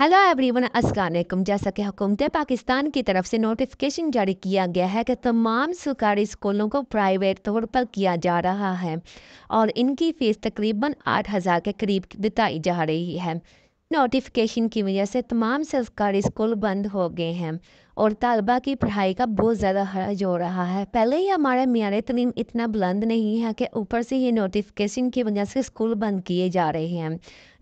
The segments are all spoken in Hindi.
हेलो एवरीवन वालेकुम जैसा कि हुकूमत पाकिस्तान की तरफ से नोटिफिकेशन जारी किया गया है कि तमाम सरकारी स्कूलों को प्राइवेट तौर पर किया जा रहा है और इनकी फ़ीस तकरीबन आठ हज़ार के करीब बताई जा रही है नोटिफिकेशन की वजह से तमाम सरकारी स्कूल बंद हो गए हैं और तलबा की पढ़ाई का बहुत ज़्यादा हर्ज हो रहा है पहले ही हमारा मीर तलीम इतना बुलंद नहीं है कि ऊपर से ये नोटिफिकेशन की वजह से स्कूल बंद किए जा रहे हैं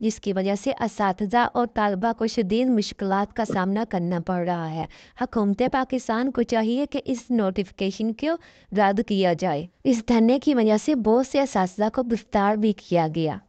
जिसकी वजह से इस और तलबा को शदीद मुश्किल का सामना करना पड़ रहा है हकूमत पाकिस्तान को चाहिए कि इस नोटिफिकेशन को रद्द किया जाए इस धरने की वजह से बहुत से इस को गिरफ्तार भी किया गया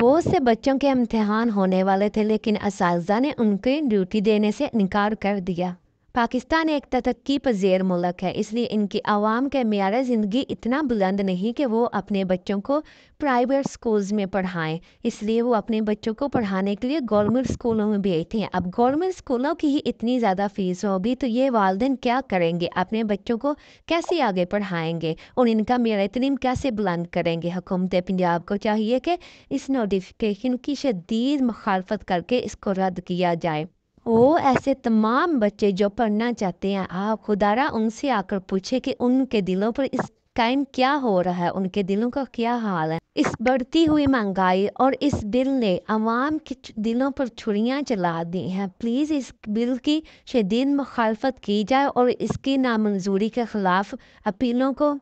बहुत से बच्चों के इम्तहान होने वाले थे लेकिन इस ने उनकी ड्यूटी देने से इनकार कर दिया पाकिस्तान एक तरक्की पजीर मुल्क है इसलिए इनकी आवाम के मैार ज़िंदगी इतना बुलंद नहीं कि वो अपने बच्चों को प्राइवेट स्कूल्स में पढ़ाएं इसलिए वो अपने बच्चों को पढ़ाने के लिए गवर्नमेंट स्कूलों में भेजते हैं अब गवर्नमेंट स्कूलों की ही इतनी ज़्यादा फ़ीस होगी तो ये वालदे क्या करेंगे अपने बच्चों को कैसे आगे पढ़ाएँगे और इनका मेरा तलीम कैसे बुलंद करेंगे हुकूमत पंजाब को चाहिए कि इस नोटिफिकेशन की शदीद मुखालफत करके इसको रद्द किया जाए वो ऐसे तमाम बच्चे जो पढ़ना चाहते हैं आप खुदारा उनसे आकर पूछे कि उनके दिलों पर इस टाइम क्या हो रहा है उनके दिलों का क्या हाल है इस बढ़ती हुई महंगाई और इस बिल ने आवाम के दिलों पर छुड़ियाँ चला दी हैं प्लीज़ इस बिल की शदीद मुखालफत की जाए और इसकी नामंजूरी के ख़िलाफ़ अपीलों को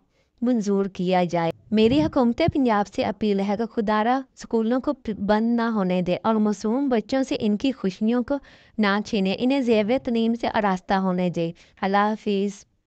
मंजूर किया जाए मेरी हुकूमत पंजाब से अपील है कि खुदारा स्कूलों को बंद ना होने दे और मासूम बच्चों से इनकी खुशियों को ना छीने इन्हें जैव तलीम से आरास्ता होने दे अल्लाह हाफिज़